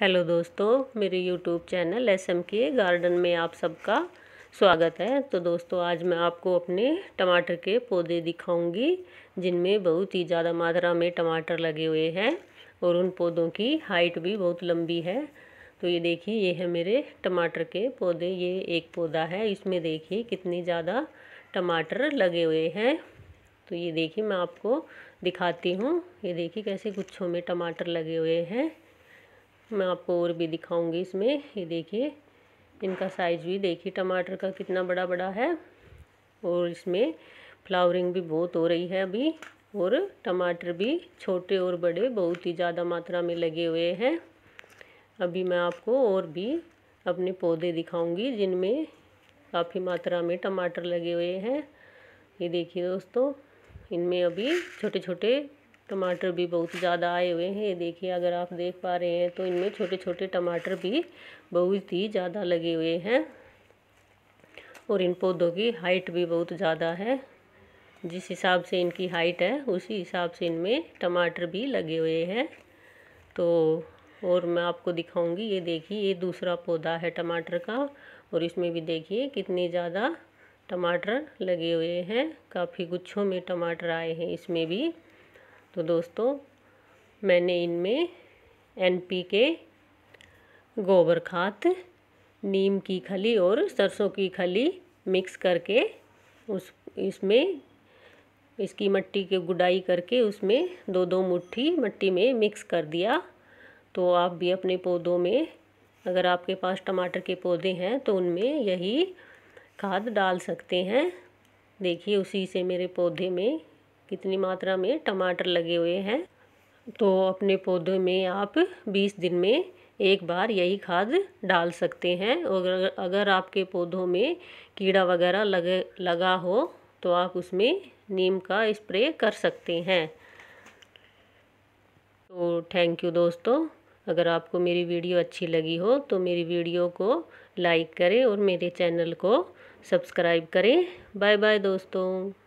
hello दोस्तों मेरे YouTube channel S M K garden में आप सबका स्वागत है तो दोस्तों आज मैं आपको अपने टमाटर के पौधे दिखाऊंगी जिनमें बहुत ही ज़्यादा मात्रा में टमाटर लगे हुए हैं और उन पौधों की हाइट भी बहुत लंबी है तो ये देखिए ये है मेरे टमाटर के पौधे ये एक पौधा है इसमें देखिए कितने ज़्यादा टमाटर लगे हुए हैं तो ये देखिए मैं आपको दिखाती हूँ ये देखिए कैसे गुच्छों में टमाटर लगे हुए हैं मैं आपको और भी दिखाऊंगी इसमें ये देखिए इनका साइज़ भी देखिए टमाटर का कितना बड़ा बड़ा है और इसमें फ्लावरिंग भी बहुत हो रही है अभी और टमाटर भी छोटे और बड़े बहुत ही ज़्यादा मात्रा में लगे हुए हैं अभी मैं आपको और भी अपने पौधे दिखाऊंगी जिनमें काफ़ी मात्रा में टमाटर लगे हुए हैं ये देखिए दोस्तों इनमें अभी छोटे छोटे टमाटर भी बहुत ज़्यादा आए हुए हैं ये देखिए अगर आप देख पा रहे हैं तो इनमें छोटे छोटे टमाटर भी बहुत ही ज़्यादा लगे हुए हैं और इन पौधों की हाइट भी बहुत ज़्यादा है जिस हिसाब से इनकी हाइट है उसी हिसाब से इनमें टमाटर भी लगे हुए हैं तो और मैं आपको दिखाऊंगी ये देखिए ये दूसरा पौधा है टमाटर का और इसमें भी देखिए कितने ज़्यादा टमाटर लगे हुए हैं काफ़ी गुच्छों में टमाटर आए हैं इसमें भी तो दोस्तों मैंने इनमें एन पी के गोबर खाद नीम की खली और सरसों की खली मिक्स करके उस इसमें इसकी मिट्टी की गुडाई करके उसमें दो दो मुट्ठी मिट्टी में मिक्स कर दिया तो आप भी अपने पौधों में अगर आपके पास टमाटर के पौधे हैं तो उनमें यही खाद डाल सकते हैं देखिए उसी से मेरे पौधे में कितनी मात्रा में टमाटर लगे हुए हैं तो अपने पौधों में आप 20 दिन में एक बार यही खाद डाल सकते हैं और अगर आपके पौधों में कीड़ा वगैरह लगे लगा हो तो आप उसमें नीम का स्प्रे कर सकते हैं तो थैंक यू दोस्तों अगर आपको मेरी वीडियो अच्छी लगी हो तो मेरी वीडियो को लाइक करें और मेरे चैनल को सब्सक्राइब करें बाय बाय दोस्तों